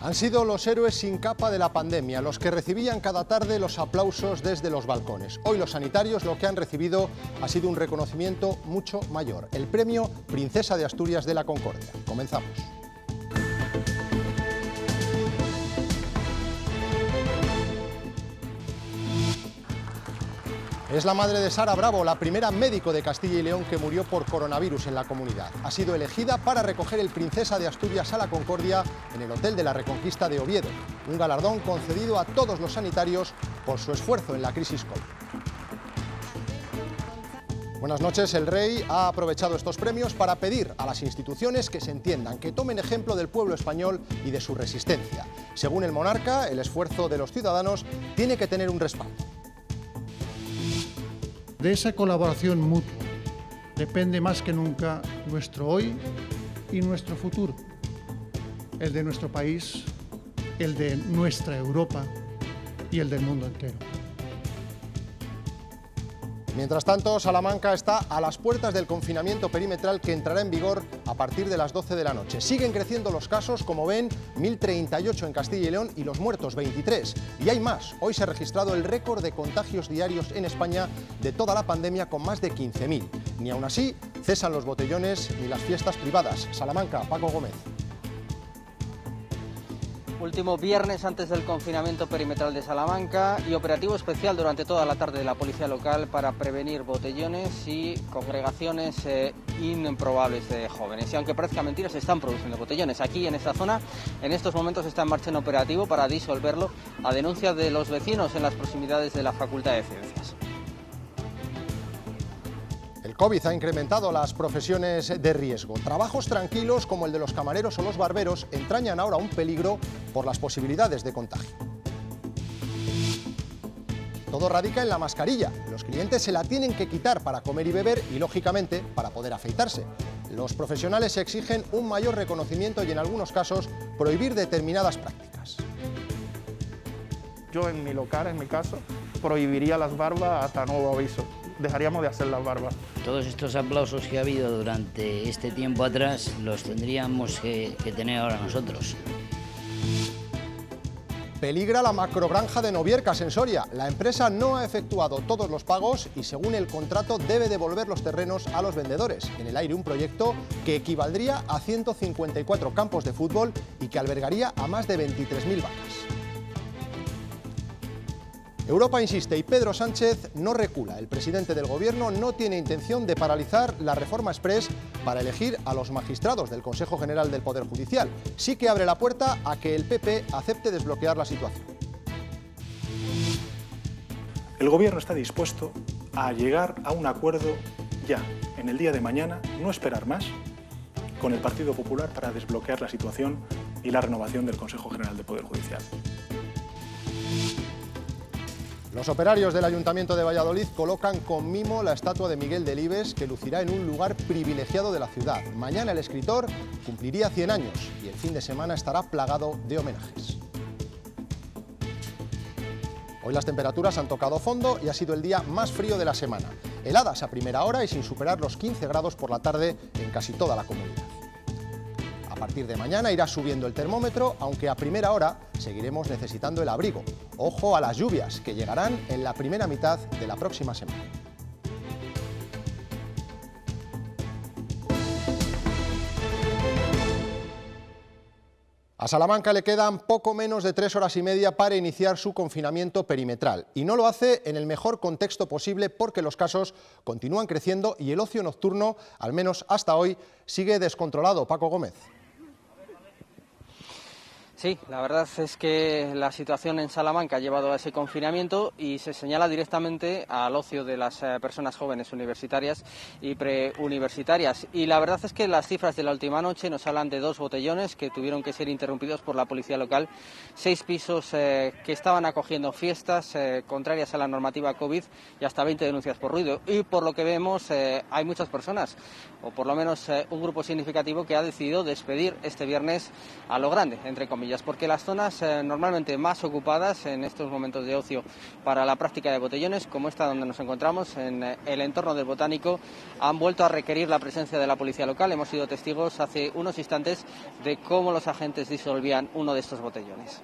Han sido los héroes sin capa de la pandemia, los que recibían cada tarde los aplausos desde los balcones. Hoy los sanitarios lo que han recibido ha sido un reconocimiento mucho mayor, el premio Princesa de Asturias de la Concordia. Comenzamos. Es la madre de Sara Bravo, la primera médico de Castilla y León que murió por coronavirus en la comunidad. Ha sido elegida para recoger el Princesa de Asturias a la Concordia en el Hotel de la Reconquista de Oviedo, un galardón concedido a todos los sanitarios por su esfuerzo en la crisis COVID. Buenas noches. El rey ha aprovechado estos premios para pedir a las instituciones que se entiendan, que tomen ejemplo del pueblo español y de su resistencia. Según el monarca, el esfuerzo de los ciudadanos tiene que tener un respaldo. De esa colaboración mutua depende más que nunca nuestro hoy y nuestro futuro, el de nuestro país, el de nuestra Europa y el del mundo entero. Mientras tanto, Salamanca está a las puertas del confinamiento perimetral que entrará en vigor a partir de las 12 de la noche. Siguen creciendo los casos, como ven, 1.038 en Castilla y León y los muertos 23. Y hay más, hoy se ha registrado el récord de contagios diarios en España de toda la pandemia con más de 15.000. Ni aún así cesan los botellones ni las fiestas privadas. Salamanca, Paco Gómez. Último viernes antes del confinamiento perimetral de Salamanca y operativo especial durante toda la tarde de la policía local para prevenir botellones y congregaciones eh, improbables de jóvenes. Y aunque parezca mentira, se están produciendo botellones. Aquí en esta zona, en estos momentos está en marcha un operativo para disolverlo a denuncia de los vecinos en las proximidades de la Facultad de Ciencias. COVID ha incrementado las profesiones de riesgo. Trabajos tranquilos como el de los camareros o los barberos entrañan ahora un peligro por las posibilidades de contagio. Todo radica en la mascarilla. Los clientes se la tienen que quitar para comer y beber y, lógicamente, para poder afeitarse. Los profesionales exigen un mayor reconocimiento y, en algunos casos, prohibir determinadas prácticas. Yo, en mi local, en mi caso, prohibiría las barbas hasta nuevo aviso dejaríamos de hacer las barbas. Todos estos aplausos que ha habido durante este tiempo atrás los tendríamos que, tener ahora nosotros. Peligra la macrogranja de Novierca Sensoria. La empresa no ha efectuado todos los pagos y según el contrato debe devolver los terrenos a los vendedores. En el aire un proyecto que equivaldría a 154 campos de fútbol y que albergaría a más de 23.000 vacas. Europa insiste y Pedro Sánchez no recula. El presidente del Gobierno no tiene intención de paralizar la reforma express para elegir a los magistrados del Consejo General del Poder Judicial. Sí que abre la puerta a que el PP acepte desbloquear la situación. El Gobierno está dispuesto a llegar a un acuerdo ya, en el día de mañana, no esperar más, con el Partido Popular para desbloquear la situación y la renovación del Consejo General del Poder Judicial. Los operarios del Ayuntamiento de Valladolid colocan con mimo la estatua de Miguel Delibes que lucirá en un lugar privilegiado de la ciudad. Mañana el escritor cumpliría 100 años y el fin de semana estará plagado de homenajes. Hoy las temperaturas han tocado fondo y ha sido el día más frío de la semana. Heladas a primera hora y sin superar los 15 grados por la tarde en casi toda la comunidad. A partir de mañana irá subiendo el termómetro, aunque a primera hora seguiremos necesitando el abrigo. Ojo a las lluvias, que llegarán en la primera mitad de la próxima semana. A Salamanca le quedan poco menos de tres horas y media para iniciar su confinamiento perimetral y no lo hace en el mejor contexto posible porque los casos continúan creciendo y el ocio nocturno, al menos hasta hoy, sigue descontrolado. Paco Gómez. Sí, la verdad es que la situación en Salamanca ha llevado a ese confinamiento y se señala directamente al ocio de las eh, personas jóvenes universitarias y preuniversitarias. Y la verdad es que las cifras de la última noche nos hablan de dos botellones que tuvieron que ser interrumpidos por la policía local, seis pisos eh, que estaban acogiendo fiestas eh, contrarias a la normativa COVID y hasta 20 denuncias por ruido. Y por lo que vemos hay muchas personas, o por lo menos un grupo significativo, que ha decidido despedir este viernes a lo grande, entre comillas porque las zonas eh, normalmente más ocupadas en estos momentos de ocio para la práctica de botellones, como esta donde nos encontramos en eh, el entorno del botánico, han vuelto a requerir la presencia de la policía local. Hemos sido testigos hace unos instantes de cómo los agentes disolvían uno de estos botellones.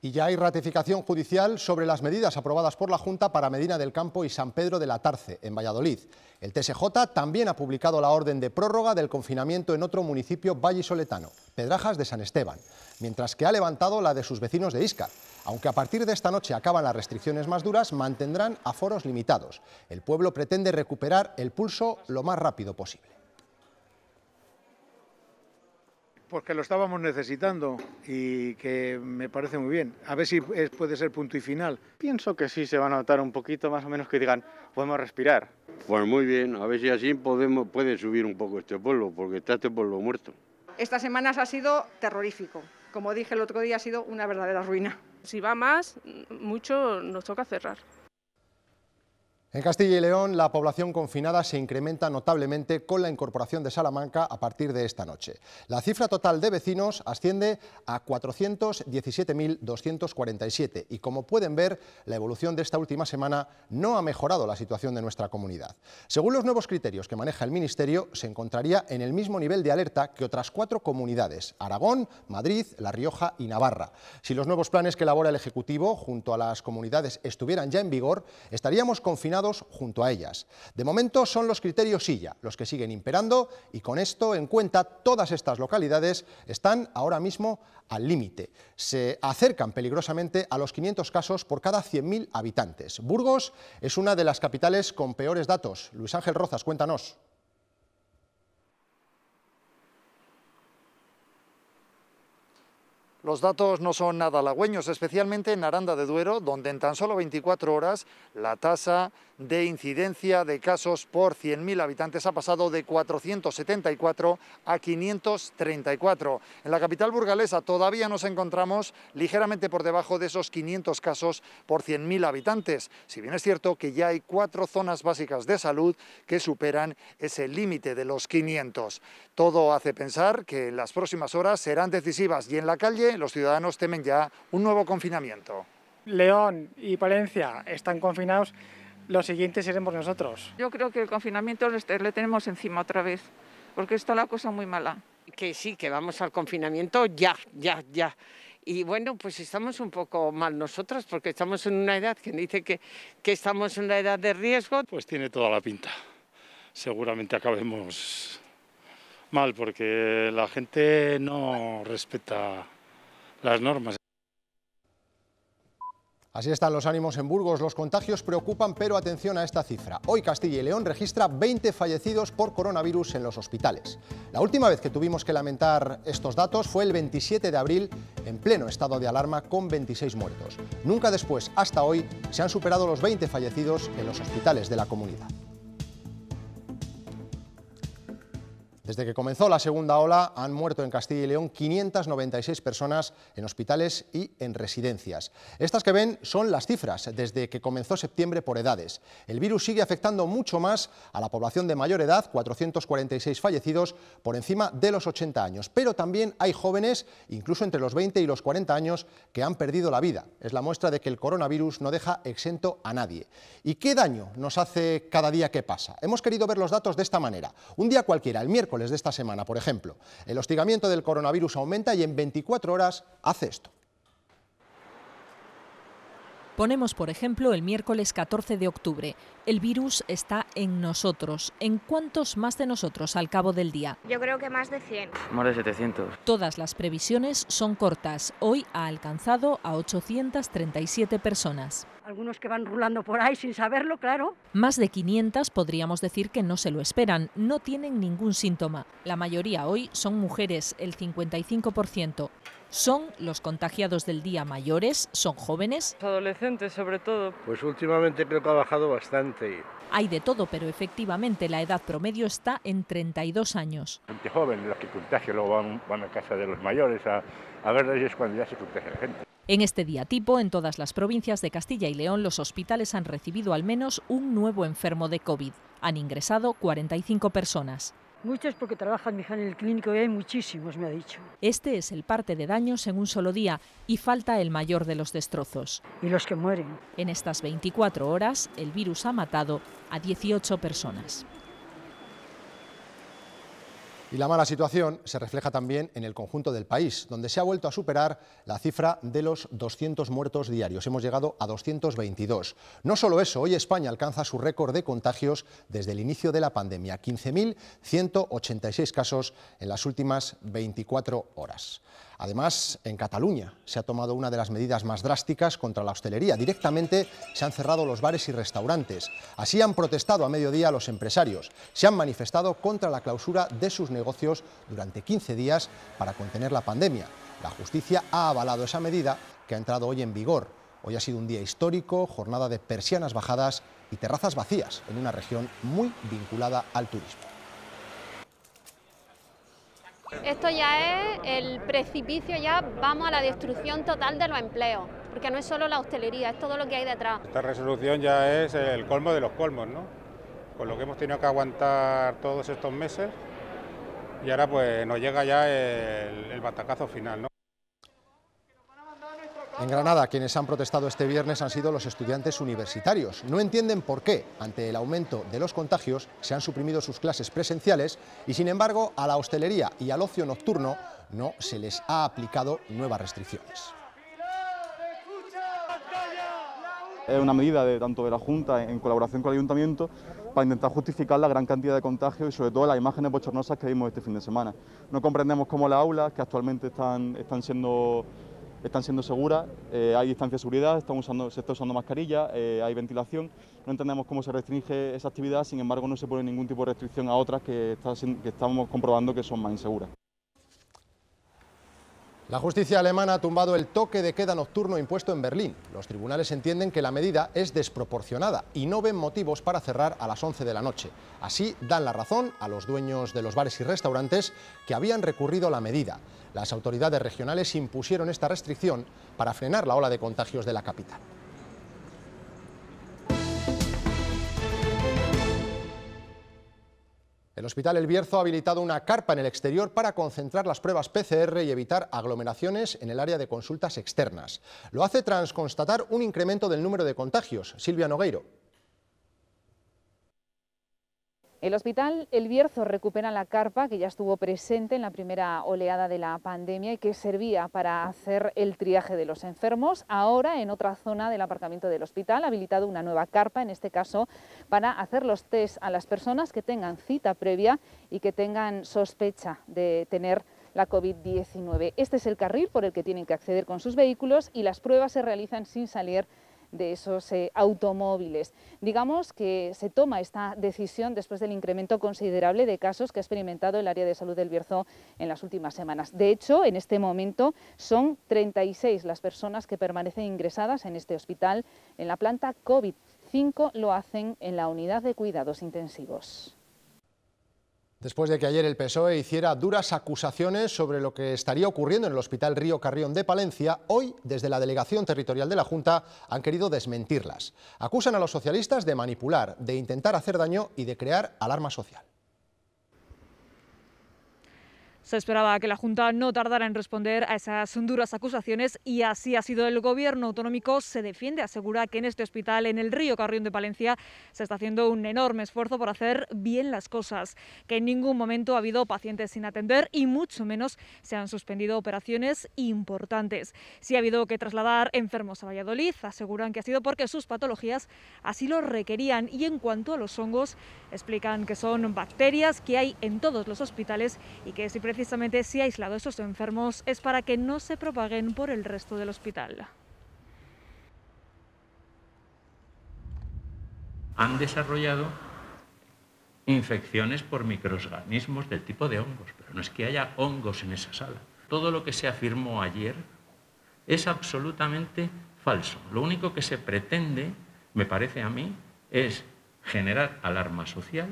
Y ya hay ratificación judicial sobre las medidas aprobadas por la Junta para Medina del Campo y San Pedro de la Tarce, en Valladolid. El TSJ también ha publicado la orden de prórroga del confinamiento en otro municipio vallisoletano, Pedrajas de San Esteban, mientras que ha levantado la de sus vecinos de Isca. Aunque a partir de esta noche acaban las restricciones más duras, mantendrán aforos limitados. El pueblo pretende recuperar el pulso lo más rápido posible. porque lo estábamos necesitando y que me parece muy bien. A ver si puede ser punto y final. Pienso que sí se van a notar un poquito, más o menos que digan, podemos respirar. Pues muy bien, a ver si así podemos, puede subir un poco este pueblo, porque está este pueblo muerto. Estas semanas ha sido terrorífico. Como dije el otro día, ha sido una verdadera ruina. Si va más, mucho nos toca cerrar. En Castilla y León la población confinada se incrementa notablemente con la incorporación de Salamanca a partir de esta noche. La cifra total de vecinos asciende a 417.247 y como pueden ver la evolución de esta última semana no ha mejorado la situación de nuestra comunidad. Según los nuevos criterios que maneja el Ministerio se encontraría en el mismo nivel de alerta que otras cuatro comunidades, Aragón, Madrid, La Rioja y Navarra. Si los nuevos planes que elabora el Ejecutivo junto a las comunidades estuvieran ya en vigor estaríamos confinados junto a ellas. De momento son los criterios silla los que siguen imperando y con esto en cuenta todas estas localidades están ahora mismo al límite. Se acercan peligrosamente a los 500 casos por cada 100.000 habitantes. Burgos es una de las capitales con peores datos. Luis Ángel Rozas, cuéntanos. Los datos no son nada halagüeños, especialmente en Aranda de Duero, donde en tan solo 24 horas la tasa de incidencia de casos por 100.000 habitantes ha pasado de 474 a 534. En la capital burgalesa todavía nos encontramos ligeramente por debajo de esos 500 casos por 100.000 habitantes, si bien es cierto que ya hay cuatro zonas básicas de salud que superan ese límite de los 500. Todo hace pensar que las próximas horas serán decisivas y en la calle los ciudadanos temen ya un nuevo confinamiento. León y Palencia están confinados los siguientes seremos nosotros. Yo creo que el confinamiento le tenemos encima otra vez, porque está la cosa muy mala. Que sí, que vamos al confinamiento ya, ya, ya. Y bueno, pues estamos un poco mal nosotros, porque estamos en una edad que dice que, que estamos en una edad de riesgo. Pues tiene toda la pinta. Seguramente acabemos mal, porque la gente no respeta las normas. Así están los ánimos en Burgos. Los contagios preocupan, pero atención a esta cifra. Hoy Castilla y León registra 20 fallecidos por coronavirus en los hospitales. La última vez que tuvimos que lamentar estos datos fue el 27 de abril, en pleno estado de alarma, con 26 muertos. Nunca después, hasta hoy, se han superado los 20 fallecidos en los hospitales de la comunidad. Desde que comenzó la segunda ola han muerto en Castilla y León 596 personas en hospitales y en residencias. Estas que ven son las cifras desde que comenzó septiembre por edades. El virus sigue afectando mucho más a la población de mayor edad, 446 fallecidos por encima de los 80 años, pero también hay jóvenes, incluso entre los 20 y los 40 años, que han perdido la vida. Es la muestra de que el coronavirus no deja exento a nadie. ¿Y qué daño nos hace cada día que pasa? Hemos querido ver los datos de esta manera. Un día cualquiera, el miércoles, de esta semana, por ejemplo. El hostigamiento del coronavirus aumenta y en 24 horas hace esto. Ponemos, por ejemplo, el miércoles 14 de octubre. El virus está en nosotros. ¿En cuántos más de nosotros al cabo del día? Yo creo que más de 100. Más de 700. Todas las previsiones son cortas. Hoy ha alcanzado a 837 personas. Algunos que van rulando por ahí sin saberlo, claro. Más de 500 podríamos decir que no se lo esperan, no tienen ningún síntoma. La mayoría hoy son mujeres, el 55%. ¿Son los contagiados del día mayores? ¿Son jóvenes? Adolescentes sobre todo. Pues últimamente creo que ha bajado bastante. Hay de todo, pero efectivamente la edad promedio está en 32 años. Gente joven, los que contagian luego van, a casa de los mayores a, a verles es cuando ya se contagia la gente. En este día tipo, en todas las provincias de Castilla y León, los hospitales han recibido al menos un nuevo enfermo de COVID. Han ingresado 45 personas. Muchos porque trabajan mi hija en el clínico y hay muchísimos, me ha dicho. Este es el parte de daños en un solo día y falta el mayor de los destrozos. Y los que mueren. En estas 24 horas, el virus ha matado a 18 personas. Y la mala situación se refleja también en el conjunto del país, donde se ha vuelto a superar la cifra de los 200 muertos diarios. Hemos llegado a 222. No solo eso, hoy España alcanza su récord de contagios desde el inicio de la pandemia, 15.186 casos en las últimas 24 horas. Además, en Cataluña se ha tomado una de las medidas más drásticas contra la hostelería. Directamente se han cerrado los bares y restaurantes. Así han protestado a mediodía los empresarios. Se han manifestado contra la clausura de sus negocios durante 15 días para contener la pandemia. La justicia ha avalado esa medida que ha entrado hoy en vigor. Hoy ha sido un día histórico, jornada de persianas bajadas y terrazas vacías en una región muy vinculada al turismo. Esto ya es el precipicio, ya vamos a la destrucción total de los empleos, porque no es solo la hostelería, es todo lo que hay detrás. Esta resolución ya es el colmo de los colmos, ¿no? Con lo que hemos tenido que aguantar todos estos meses y ahora pues nos llega ya el, batacazo final, ¿no? En Granada, quienes han protestado este viernes han sido los estudiantes universitarios. No entienden por qué, ante el aumento de los contagios, se han suprimido sus clases presenciales y, sin embargo, a la hostelería y al ocio nocturno no se les ha aplicado nuevas restricciones. Es una medida de tanto de la Junta en colaboración con el Ayuntamiento para intentar justificar la gran cantidad de contagios y sobre todo las imágenes bochornosas que vimos este fin de semana. No comprendemos cómo las aulas, que actualmente están, están siendo están siendo seguras, eh, hay distancia de seguridad, usando, se está usando mascarilla, eh, hay ventilación. No entendemos cómo se restringe esa actividad, sin embargo no se pone ningún tipo de restricción a otras que, que estamos comprobando que son más inseguras. La justicia alemana ha tumbado el toque de queda nocturno impuesto en Berlín. Los tribunales entienden que la medida es desproporcionada y no ven motivos para cerrar a las 11 de la noche. Así dan la razón a los dueños de los bares y restaurantes que habían recurrido a la medida. Las autoridades regionales impusieron esta restricción para frenar la ola de contagios de la capital. El Hospital El Bierzo ha habilitado una carpa en el exterior para concentrar las pruebas PCR y evitar aglomeraciones en el área de consultas externas. Lo hace tras constatar un incremento del número de contagios. Silvia Nogueiro. El Hospital El Bierzo recupera la carpa que ya estuvo presente en la primera oleada de la pandemia y que servía para hacer el triaje de los enfermos. Ahora, en otra zona del aparcamiento del hospital, ha habilitado una nueva carpa, en este caso, para hacer los test a las personas que tengan cita previa y que tengan sospecha de tener la COVID-19. Este es el carril por el que tienen que acceder con sus vehículos y las pruebas se realizan sin salir de esos eh, automóviles. Digamos que se toma esta decisión después del incremento considerable de casos que ha experimentado el área de salud del Bierzo en las últimas semanas. De hecho, en este momento son 36 las personas que permanecen ingresadas en este hospital en la planta COVID. 5 lo hacen en la unidad de cuidados intensivos. Después de que ayer el PSOE hiciera duras acusaciones sobre lo que estaría ocurriendo en el Hospital Río Carrión de Palencia, hoy, desde la Delegación Territorial de la Junta, han querido desmentirlas. Acusan a los socialistas de manipular, de intentar hacer daño y de crear alarma social. Se esperaba que la Junta no tardara en responder a esas duras acusaciones y así ha sido. El gobierno autonómico se defiende, asegura que en este hospital, en el río Carrión de Palencia, se está haciendo un enorme esfuerzo por hacer bien las cosas, que en ningún momento ha habido pacientes sin atender y mucho menos se han suspendido operaciones importantes. Si ha habido que trasladar enfermos a Valladolid, aseguran que ha sido porque sus patologías así lo requerían y en cuanto a los hongos, explican que son bacterias que hay en todos los hospitales y que si precisamente precisamente si ha aislado a esos enfermos es para que no se propaguen por el resto del hospital. Han desarrollado infecciones por microorganismos del tipo de hongos, pero no es que haya hongos en esa sala. Todo lo que se afirmó ayer es absolutamente falso. Lo único que se pretende, me parece a mí, es generar alarma social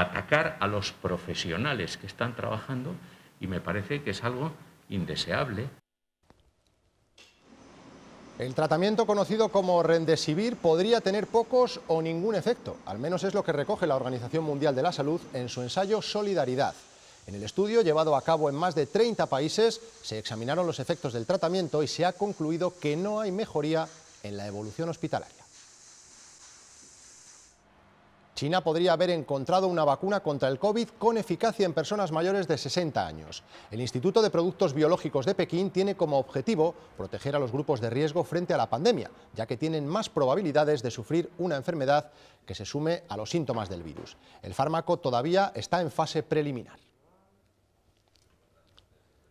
atacar a los profesionales que están trabajando y me parece que es algo indeseable. El tratamiento conocido como Rendesivir podría tener pocos o ningún efecto, al menos es lo que recoge la Organización Mundial de la Salud en su ensayo Solidaridad. En el estudio llevado a cabo en más de 30 países se examinaron los efectos del tratamiento y se ha concluido que no hay mejoría en la evolución hospitalaria. China podría haber encontrado una vacuna contra el COVID con eficacia en personas mayores de 60 años. El Instituto de Productos Biológicos de Pekín tiene como objetivo proteger a los grupos de riesgo frente a la pandemia, ya que tienen más probabilidades de sufrir una enfermedad que se sume a los síntomas del virus. El fármaco todavía está en fase preliminar.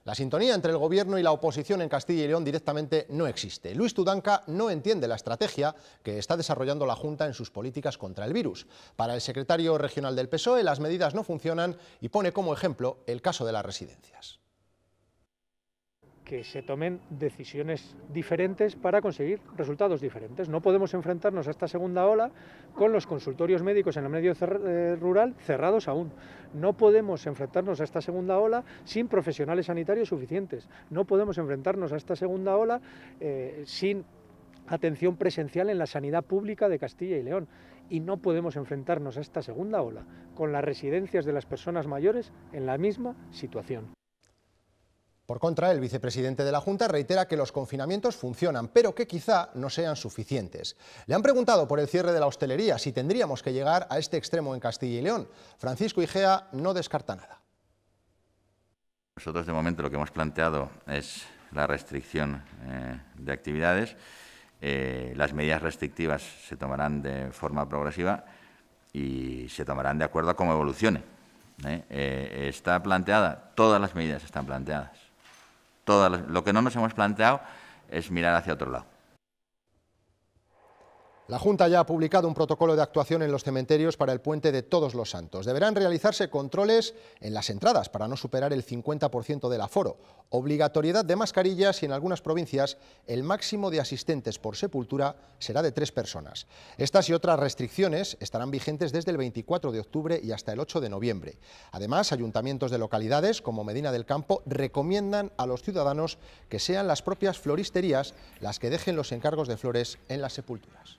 La sintonía entre el gobierno y la oposición en Castilla y León directamente no existe. Luis Tudanca no entiende la estrategia que está desarrollando la Junta en sus políticas contra el virus. Para el secretario regional del PSOE, las medidas no funcionan y pone como ejemplo el caso de las residencias que se tomen decisiones diferentes para conseguir resultados diferentes. No podemos enfrentarnos a esta segunda ola con los consultorios médicos en el medio eh, rural cerrados aún. No podemos enfrentarnos a esta segunda ola sin profesionales sanitarios suficientes. No podemos enfrentarnos a esta segunda ola eh, sin atención presencial en la sanidad pública de Castilla y León. Y no podemos enfrentarnos a esta segunda ola con las residencias de las personas mayores en la misma situación. Por contra, el vicepresidente de la Junta reitera que los confinamientos funcionan, pero que quizá no sean suficientes. Le han preguntado por el cierre de la hostelería, si tendríamos que llegar a este extremo en Castilla y León. Francisco Igea no descarta nada. Nosotros de momento lo que hemos planteado es la restricción eh, de actividades. Eh, las medidas restrictivas se tomarán de forma progresiva y se tomarán de acuerdo a cómo evolucione. ¿eh? está planteada, todas las medidas están planteadas lo que no nos hemos planteado es mirar hacia otro lado. La Junta ya ha publicado un protocolo de actuación en los cementerios para el puente de Todos los Santos. Deberán realizarse controles en las entradas para no superar el 50% del aforo, obligatoriedad de mascarillas y en algunas provincias el máximo de asistentes por sepultura será de tres personas. Estas y otras restricciones estarán vigentes desde el 24 de octubre y hasta el 8 de noviembre. Además, ayuntamientos de localidades como Medina del Campo recomiendan a los ciudadanos que sean las propias floristerías las que dejen los encargos de flores en las sepulturas.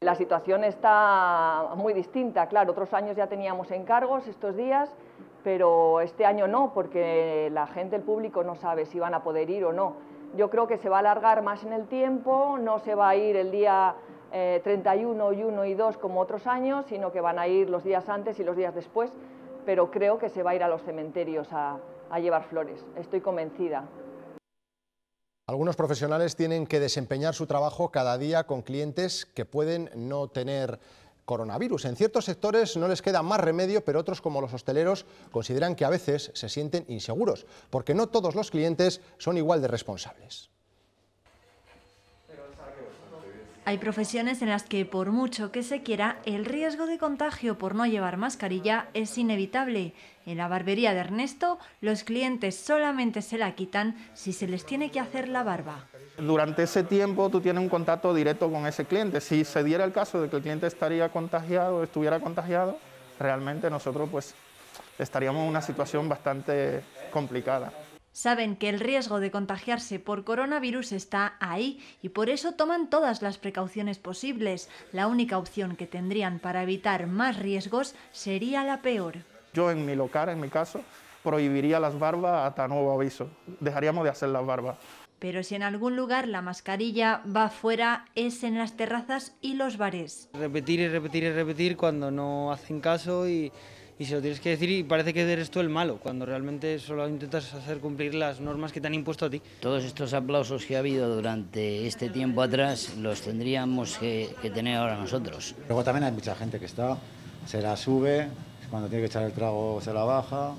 La situación está muy distinta, claro, otros años ya teníamos encargos estos días, pero este año no, porque la gente, el público no sabe si van a poder ir o no. Yo creo que se va a alargar más en el tiempo, no se va a ir el día 31 eh, y 1 y 2 como otros años, sino que van a ir los días antes y los días después, pero creo que se va a ir a los cementerios a llevar flores, estoy convencida. Algunos profesionales tienen que desempeñar su trabajo cada día con clientes que pueden no tener coronavirus. En ciertos sectores no les queda más remedio, pero otros, como los hosteleros, consideran que a veces se sienten inseguros, porque no todos los clientes son igual de responsables. Hay profesiones en las que, por mucho que se quiera, el riesgo de contagio por no llevar mascarilla es inevitable. En la barbería de Ernesto, los clientes solamente se la quitan si se les tiene que hacer la barba. Durante ese tiempo tú tienes un contacto directo con ese cliente. Si se diera el caso de que el cliente estaría contagiado, estuviera contagiado, realmente nosotros pues estaríamos en una situación bastante complicada. Saben que el riesgo de contagiarse por coronavirus está ahí y por eso toman todas las precauciones posibles. La única opción que tendrían para evitar más riesgos sería la peor. Yo en mi local, en mi caso, prohibiría las barbas hasta nuevo aviso. Dejaríamos de hacer las barbas. Pero si en algún lugar la mascarilla va fuera, es en las terrazas y los bares. Repetir y repetir y repetir cuando no hacen caso y y se lo tienes que decir y parece que eres tú el malo, cuando realmente solo intentas hacer cumplir las normas que te han impuesto a ti. Todos estos aplausos que ha habido durante este tiempo atrás los tendríamos que, tener ahora nosotros. Luego también hay mucha gente que está, se la sube, cuando tiene que echar el trago se la baja,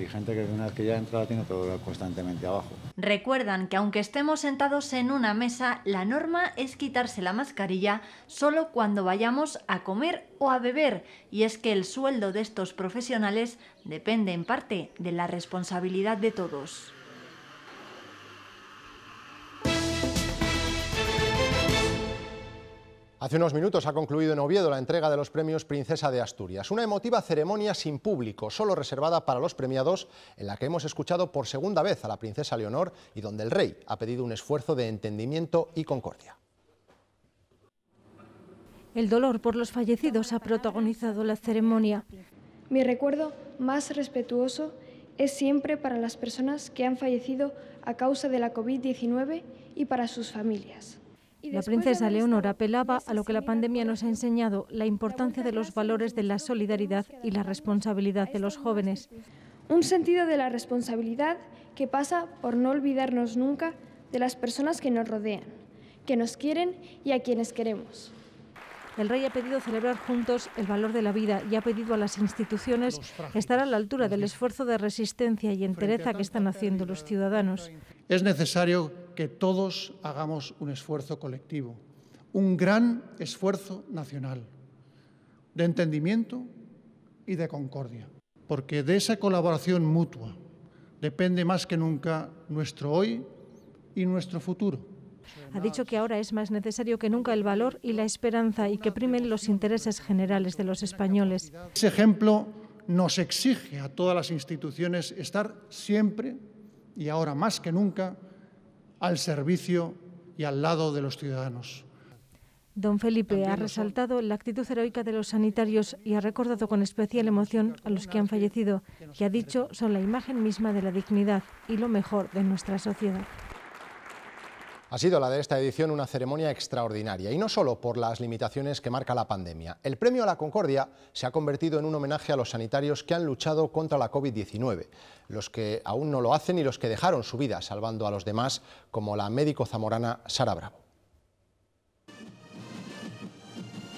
y gente que una vez que ya entra tiene todo constantemente abajo recuerdan que aunque estemos sentados en una mesa, la norma es quitarse la mascarilla solo cuando vayamos a comer o a beber, y es que el sueldo de estos profesionales depende en parte de la responsabilidad de todos. Hace unos minutos ha concluido en Oviedo la entrega de los premios Princesa de Asturias, una emotiva ceremonia sin público, solo reservada para los premiados, en la que hemos escuchado por segunda vez a la princesa Leonor y donde el rey ha pedido un esfuerzo de entendimiento y concordia. El dolor por los fallecidos ha protagonizado la ceremonia. Mi recuerdo más respetuoso es siempre para las personas que han fallecido a causa de la COVID-19 y para sus familias. La princesa Leonora apelaba a lo que la pandemia nos ha enseñado, la importancia de los valores de la solidaridad y la responsabilidad de los jóvenes. Un sentido de la responsabilidad que pasa por no olvidarnos nunca de las personas que nos rodean, que nos quieren y a quienes queremos. El rey ha pedido celebrar juntos el valor de la vida y ha pedido a las instituciones estar a la altura del esfuerzo de resistencia y entereza que están haciendo los ciudadanos. Es necesario que todos hagamos un esfuerzo colectivo, un gran esfuerzo nacional de entendimiento y de concordia, porque de esa colaboración mutua depende más que nunca nuestro hoy y nuestro futuro. Ha dicho que ahora es más necesario que nunca el valor y la esperanza y que primen los intereses generales de los españoles. Ese ejemplo nos exige a todas las instituciones estar siempre y ahora más que nunca al servicio y al lado de los ciudadanos. Don Felipe ha resaltado la actitud heroica de los sanitarios y ha recordado con especial emoción a los que han fallecido, que ha dicho son la imagen misma de la dignidad y lo mejor de nuestra sociedad. Ha sido la de esta edición una ceremonia extraordinaria, y no solo por las limitaciones que marca la pandemia. El Premio a la Concordia se ha convertido en un homenaje a los sanitarios que han luchado contra la COVID-19, los que aún no lo hacen y los que dejaron su vida salvando a los demás, como la médico zamorana Sara Bravo.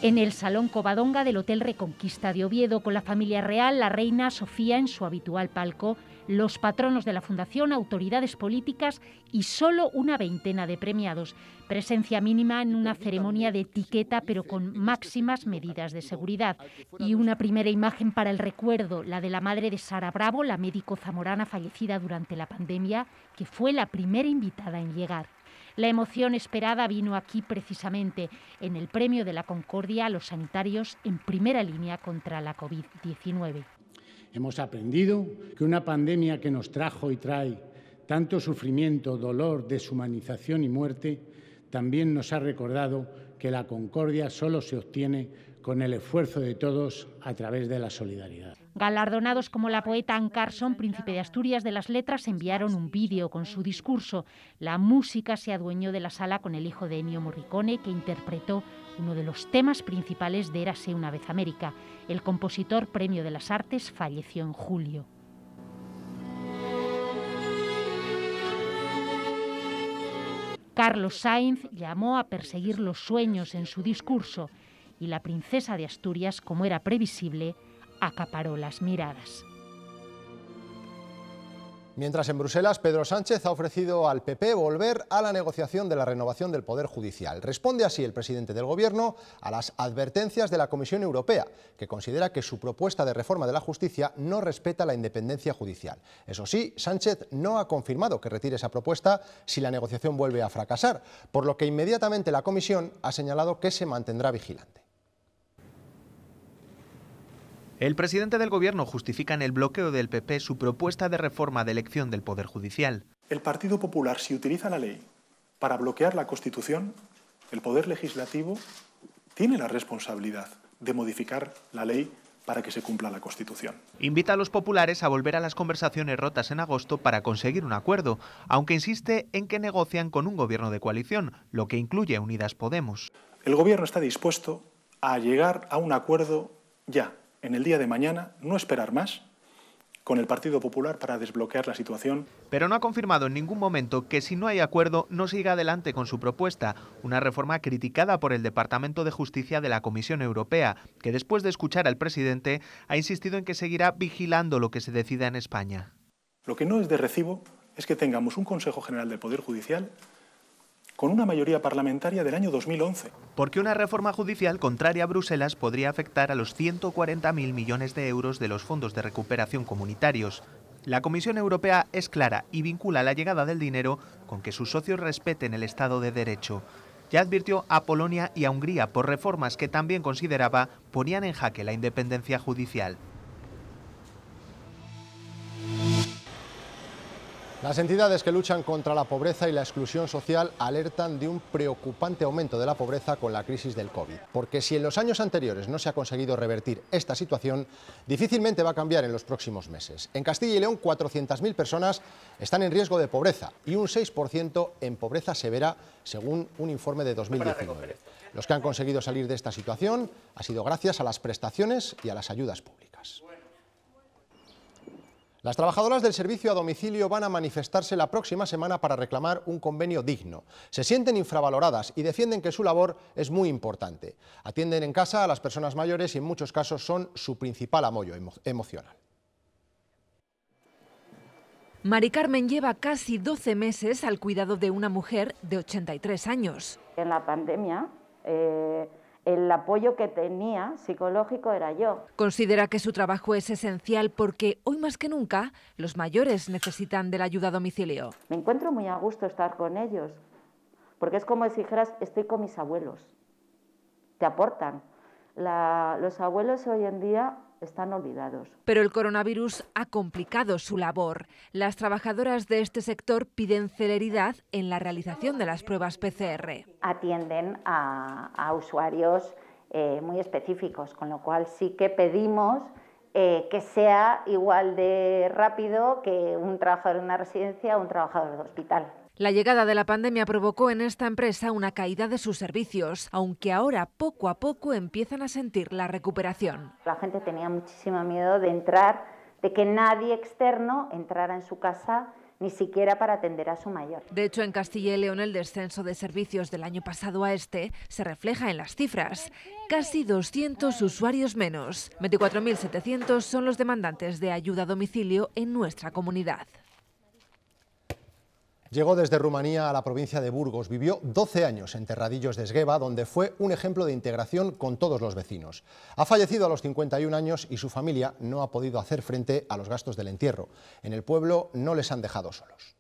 en el Salón Covadonga del Hotel Reconquista de Oviedo, con la familia real, la reina Sofía en su habitual palco, los patronos de la Fundación, autoridades políticas y solo una veintena de premiados. Presencia mínima en una ceremonia de etiqueta, pero con máximas medidas de seguridad. Y una primera imagen para el recuerdo, la de la madre de Sara Bravo, la médico zamorana fallecida durante la pandemia, que fue la primera invitada en llegar. La emoción esperada vino aquí precisamente, en el Premio de la Concordia a los sanitarios en primera línea contra la COVID-19. Hemos aprendido que una pandemia que nos trajo y trae tanto sufrimiento, dolor, deshumanización y muerte, también nos ha recordado que la concordia solo se obtiene con el esfuerzo de todos a través de la solidaridad. Galardonados como la poeta Ann Carson, príncipe de Asturias de las Letras, enviaron un vídeo con su discurso. La música se adueñó de la sala con el hijo de Ennio Morricone, que interpretó uno de los temas principales de Érase una vez América. El compositor Premio de las Artes falleció en julio. Carlos Sainz llamó a perseguir los sueños en su discurso y la princesa de Asturias, como era previsible, acaparó las miradas. Mientras en Bruselas, Pedro Sánchez ha ofrecido al PP volver a la negociación de la renovación del Poder Judicial. Responde así el presidente del Gobierno a las advertencias de la Comisión Europea, que considera que su propuesta de reforma de la justicia no respeta la independencia judicial. Eso sí, Sánchez no ha confirmado que retire esa propuesta si la negociación vuelve a fracasar, por lo que inmediatamente la Comisión ha señalado que se mantendrá vigilante. El presidente del Gobierno justifica en el bloqueo del PP su propuesta de reforma de elección del Poder Judicial. El Partido Popular, si utiliza la ley para bloquear la Constitución, el Poder Legislativo tiene la responsabilidad de modificar la ley para que se cumpla la Constitución. Invita a los populares a volver a las conversaciones rotas en agosto para conseguir un acuerdo, aunque insiste en que negocian con un gobierno de coalición, lo que incluye Unidas Podemos. El gobierno está dispuesto a llegar a un acuerdo ya, en el día de mañana, no esperar más con el Partido Popular para desbloquear la situación. Pero no ha confirmado en ningún momento que si no hay acuerdo no siga adelante con su propuesta, una reforma criticada por el Departamento de Justicia de la Comisión Europea, que después de escuchar al presidente ha insistido en que seguirá vigilando lo que se decida en España. Lo que no es de recibo es que tengamos un Consejo General del Poder Judicial con una mayoría parlamentaria del año 2011. Porque una reforma judicial contraria a Bruselas podría afectar a los 140.000 millones de euros de los fondos de recuperación comunitarios. La Comisión Europea es clara y vincula la llegada del dinero con que sus socios respeten el Estado de Derecho. Ya advirtió a Polonia y a Hungría por reformas que también consideraba ponían en jaque la independencia judicial. Las entidades que luchan contra la pobreza y la exclusión social alertan de un preocupante aumento de la pobreza con la crisis del COVID, porque si en los años anteriores no se ha conseguido revertir esta situación, difícilmente va a cambiar en los próximos meses. En Castilla y León, 400.000 personas están en riesgo de pobreza y un 6% en pobreza severa, según un informe de 2019. Los que han conseguido salir de esta situación ha sido gracias a las prestaciones y a las ayudas públicas. Las trabajadoras del servicio a domicilio van a manifestarse la próxima semana para reclamar un convenio digno. Se sienten infravaloradas y defienden que su labor es muy importante. Atienden en casa a las personas mayores y en muchos casos son su principal apoyo emocional. Mari Carmen lleva casi 12 meses al cuidado de una mujer de 83 años. En la pandemia eh, el apoyo que tenía psicológico era yo. Considera que su trabajo es esencial porque hoy más que nunca los mayores necesitan de la ayuda a domicilio. Me encuentro muy a gusto estar con ellos, porque es como si dijeras, estoy con mis abuelos, te aportan. los abuelos hoy en día están olvidados. Pero el coronavirus ha complicado su labor. Las trabajadoras de este sector piden celeridad en la realización de las pruebas PCR. Atienden a, usuarios eh, muy específicos, con lo cual sí que pedimos eh, que sea igual de rápido que un trabajador de una residencia o un trabajador de hospital. La llegada de la pandemia provocó en esta empresa una caída de sus servicios, aunque ahora poco a poco empiezan a sentir la recuperación. La gente tenía muchísimo miedo de entrar, de que nadie externo entrara en su casa ni siquiera para atender a su mayor. De hecho, en Castilla y León el descenso de servicios del año pasado a este se refleja en las cifras. Casi 200 usuarios menos. 24.700 son los demandantes de ayuda a domicilio en nuestra comunidad. Llegó desde Rumanía a la provincia de Burgos, vivió 12 años en Terradillos de Esgueva, donde fue un ejemplo de integración con todos los vecinos. Ha fallecido a los 51 años y su familia no ha podido hacer frente a los gastos del entierro. En el pueblo no les han dejado solos.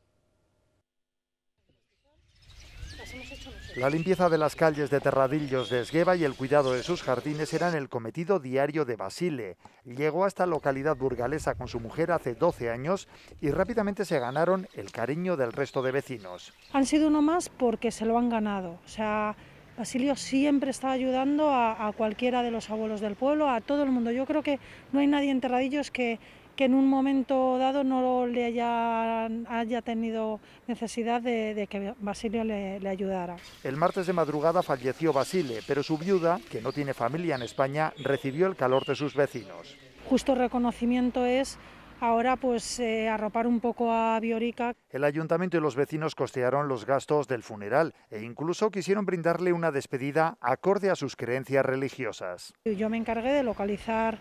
La limpieza de las calles de Terradillos de Esgueva y el cuidado de sus jardines eran el cometido diario de Basile. Llegó a esta localidad burgalesa con su mujer hace 12 años y rápidamente se ganaron el cariño del resto de vecinos. Han sido uno más porque se lo han ganado. O sea, Basilio siempre está ayudando a cualquiera de los abuelos del pueblo, a todo el mundo. Yo creo que no hay nadie en Terradillos que que en un momento dado no le haya, tenido necesidad de, que Basilio le, ayudara. El martes de madrugada falleció Basile, pero su viuda, que no tiene familia en España, recibió el calor de sus vecinos. Justo reconocimiento es ahora pues eh, arropar un poco a Biorica. El ayuntamiento y los vecinos costearon los gastos del funeral e incluso quisieron brindarle una despedida acorde a sus creencias religiosas. Yo me encargué de localizar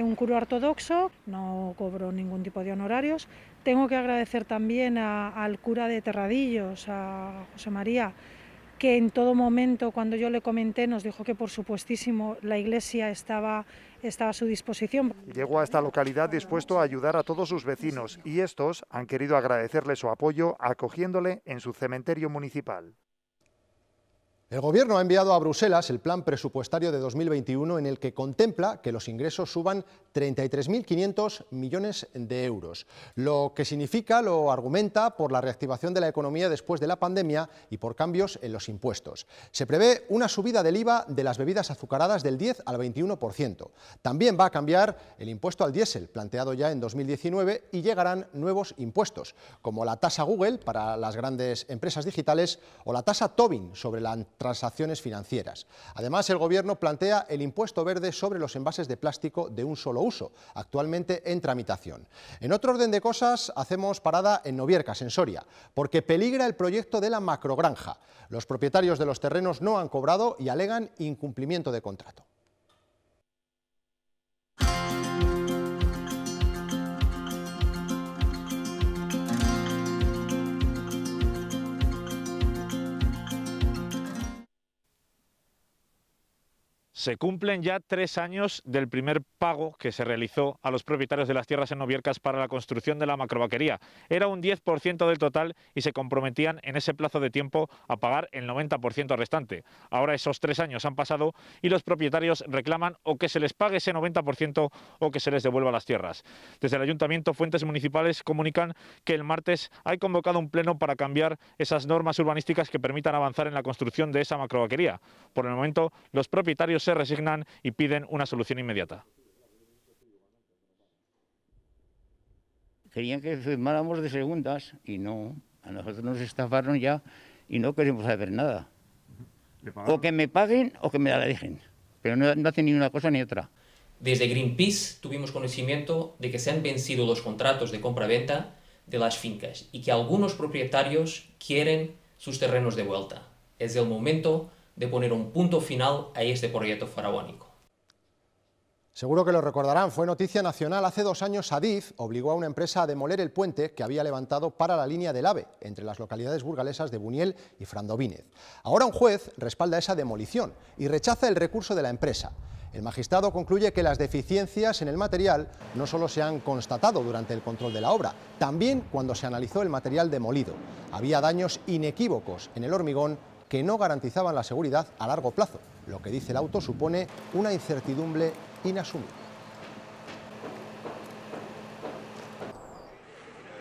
un cura ortodoxo, no cobro ningún tipo de honorarios. Tengo que agradecer también al cura de Terradillos, a José María, que en todo momento cuando yo le comenté nos dijo que por supuestísimo la iglesia estaba, estaba a su disposición. Llegó a esta localidad dispuesto a ayudar a todos sus vecinos y estos han querido agradecerle su apoyo acogiéndole en su cementerio municipal. El Gobierno ha enviado a Bruselas el plan presupuestario de 2021 en el que contempla que los ingresos suban 33.500 millones de euros, lo que significa, lo argumenta, por la reactivación de la economía después de la pandemia y por cambios en los impuestos. Se prevé una subida del IVA de las bebidas azucaradas del 10 al 21%. También va a cambiar el impuesto al diésel, planteado ya en 2019, y llegarán nuevos impuestos, como la tasa Google para las grandes empresas digitales o la tasa Tobin sobre la transacciones financieras. Además, el Gobierno plantea el impuesto verde sobre los envases de plástico de un solo uso, actualmente en tramitación. En otro orden de cosas, hacemos parada en Noviercas, en Soria, porque peligra el proyecto de la macrogranja. Los propietarios de los terrenos no han cobrado y alegan incumplimiento de contrato. Se cumplen ya tres años del primer pago que se realizó a los propietarios de las tierras en Noviercas para la construcción de la macrovaquería. Era un 10% del total y se comprometían en ese plazo de tiempo a pagar el 90% restante. Ahora esos tres años han pasado y los propietarios reclaman o que se les pague ese 90% o que se les devuelva las tierras. Desde el ayuntamiento, fuentes municipales comunican que el martes hay convocado un pleno para cambiar esas normas urbanísticas que permitan avanzar en la construcción de esa macrovaquería. Por el momento, los propietarios se resignan y piden una solución inmediata. Querían que firmáramos de segundas y no, a nosotros nos estafaron ya y no queremos saber nada. O que me paguen o que me la dejen, pero no, hacen ni una cosa ni otra. Desde Greenpeace tuvimos conocimiento de que se han vencido los contratos de compra-venta de las fincas y que algunos propietarios quieren sus terrenos de vuelta. Es el momento de poner un punto final a este proyecto faraónico. Seguro que lo recordarán, fue noticia nacional. Hace dos años Adif obligó a una empresa a demoler el puente que había levantado para la línea del AVE entre las localidades burgalesas de Buniel y Frandovínez. Ahora un juez respalda esa demolición y rechaza el recurso de la empresa. El magistrado concluye que las deficiencias en el material no solo se han constatado durante el control de la obra, también cuando se analizó el material demolido. Había daños inequívocos en el hormigón que no garantizaban la seguridad a largo plazo, lo que dice el auto supone una incertidumbre inasumible.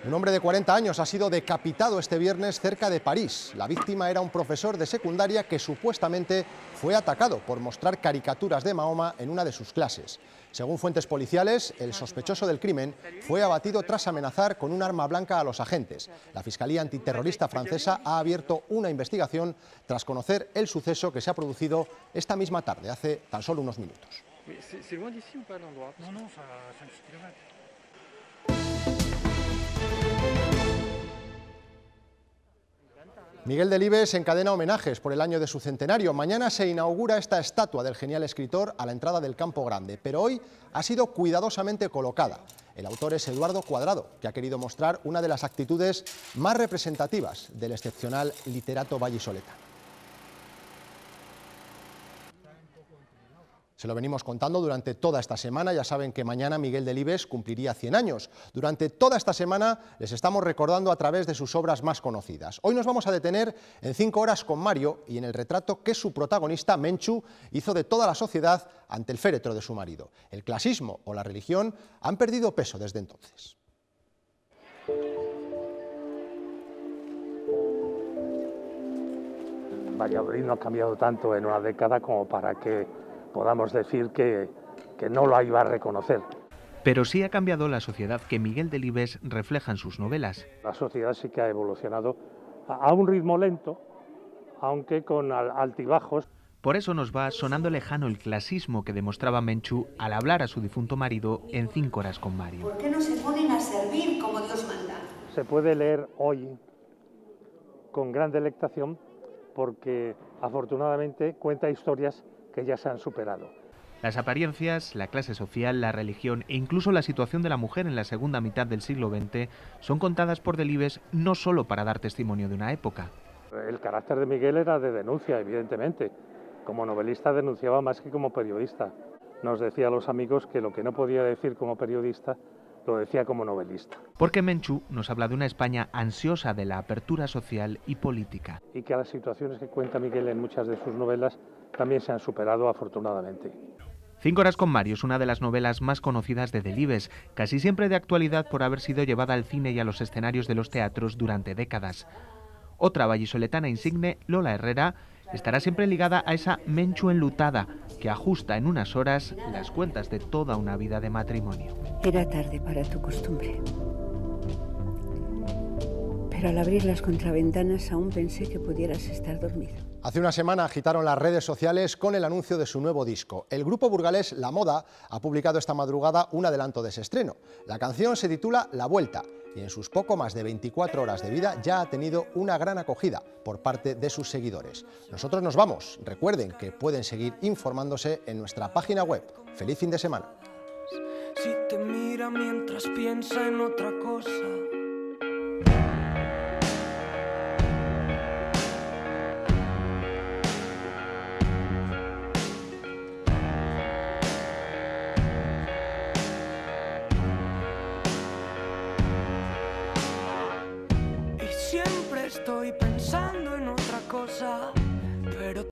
Un hombre de 40 años ha sido decapitado este viernes cerca de París. La víctima era un profesor de secundaria que supuestamente fue atacado por mostrar caricaturas de Mahoma en una de sus clases. Según fuentes policiales, el sospechoso del crimen fue abatido tras amenazar con un arma blanca a los agentes. La Fiscalía Antiterrorista Francesa ha abierto una investigación tras conocer el suceso que se ha producido esta misma tarde, hace tan solo unos minutos. Miguel Delibes encadena homenajes por el año de su centenario. Mañana se inaugura esta estatua del genial escritor a la entrada del Campo Grande, pero hoy ha sido cuidadosamente colocada. El autor es Eduardo Cuadrado, que ha querido mostrar una de las actitudes más representativas del excepcional literato vallisoletano. Se lo venimos contando durante toda esta semana. Ya saben que mañana Miguel Delibes cumpliría 100 años. Durante toda esta semana les estamos recordando a través de sus obras más conocidas. Hoy nos vamos a detener en cinco horas con Mario y en el retrato que su protagonista, Menchu, hizo de toda la sociedad ante el féretro de su marido. El clasismo o la religión han perdido peso desde entonces. Valladolid no ha cambiado tanto en una década como para que podamos decir que, que no lo iba a reconocer. Pero sí ha cambiado la sociedad que Miguel Delibes refleja en sus novelas. La sociedad sí que ha evolucionado a un ritmo lento, aunque con altibajos. Por eso nos va sonando lejano el clasismo que demostraba Menchú al hablar a su difunto marido en Cinco Horas con Mario. ¿Por qué no se ponen a servir como Dios manda? Se puede leer hoy con gran delectación porque afortunadamente cuenta historias que ya se han superado. Las apariencias, la clase social, la religión e incluso la situación de la mujer en la segunda mitad del siglo XX son contadas por Delibes no solo para dar testimonio de una época. El carácter de Miguel era de denuncia, evidentemente. Como novelista denunciaba más que como periodista. Nos decía a los amigos que lo que no podía decir como periodista lo decía como novelista. Porque Menchu nos habla de una España ansiosa de la apertura social y política. Y que a las situaciones que cuenta Miguel en muchas de sus novelas también se han superado afortunadamente. Cinco horas con Mario es una de las novelas más conocidas de Delibes, casi siempre de actualidad por haber sido llevada al cine y a los escenarios de los teatros durante décadas. Otra vallisoletana insigne, Lola Herrera, estará siempre ligada a esa menchu enlutada que ajusta en unas horas las cuentas de toda una vida de matrimonio. Era tarde para tu costumbre. Pero al abrir las contraventanas aún pensé que pudieras estar dormido. Hace una semana agitaron las redes sociales con el anuncio de su nuevo disco. El grupo burgalés La Moda ha publicado esta madrugada un adelanto de ese estreno. La canción se titula La Vuelta y en sus poco más de 24 horas de vida ya ha tenido una gran acogida por parte de sus seguidores. Nosotros nos vamos. Recuerden que pueden seguir informándose en nuestra página web. ¡Feliz fin de semana! estoy pensando en otra cosa.